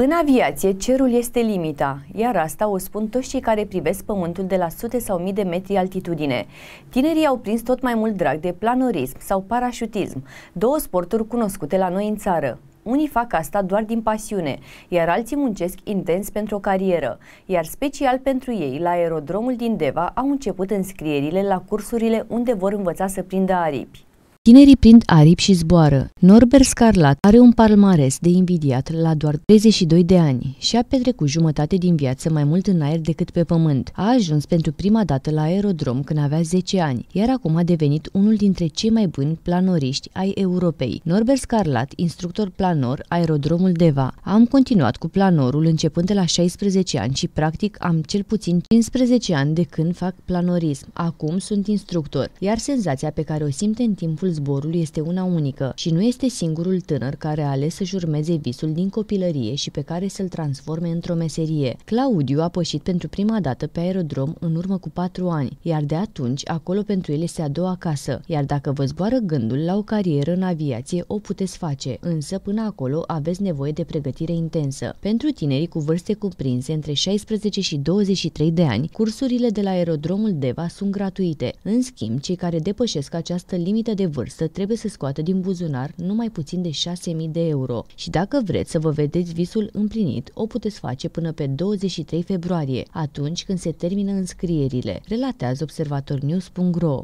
În aviație, cerul este limita, iar asta o spun toți cei care privesc pământul de la sute sau mii de metri altitudine. Tinerii au prins tot mai mult drag de planorism sau parașutism, două sporturi cunoscute la noi în țară. Unii fac asta doar din pasiune, iar alții muncesc intens pentru o carieră, iar special pentru ei, la aerodromul din Deva au început înscrierile la cursurile unde vor învăța să prindă aripi. Tinerii prind aripi și zboară. Norbert Scarlat are un palmares de invidiat la doar 32 de ani și a petrecut jumătate din viață mai mult în aer decât pe pământ. A ajuns pentru prima dată la aerodrom când avea 10 ani, iar acum a devenit unul dintre cei mai buni planoriști ai Europei. Norbert Scarlat, instructor planor, aerodromul Deva. Am continuat cu planorul începând de la 16 ani și practic am cel puțin 15 ani de când fac planorism. Acum sunt instructor, iar senzația pe care o simte în timpul zborul este una unică și nu este singurul tânăr care a ales să-și urmeze visul din copilărie și pe care să-l transforme într-o meserie. Claudiu a pășit pentru prima dată pe aerodrom în urmă cu patru ani, iar de atunci acolo pentru el este a doua casă, iar dacă vă zboară gândul la o carieră în aviație, o puteți face, însă până acolo aveți nevoie de pregătire intensă. Pentru tinerii cu vârste cuprinse între 16 și 23 de ani, cursurile de la aerodromul Deva sunt gratuite. În schimb, cei care depășesc această limită de vârstă vârstă trebuie să scoată din buzunar numai puțin de 6.000 de euro și dacă vreți să vă vedeți visul împlinit, o puteți face până pe 23 februarie, atunci când se termină înscrierile, relatează observatornews.ro.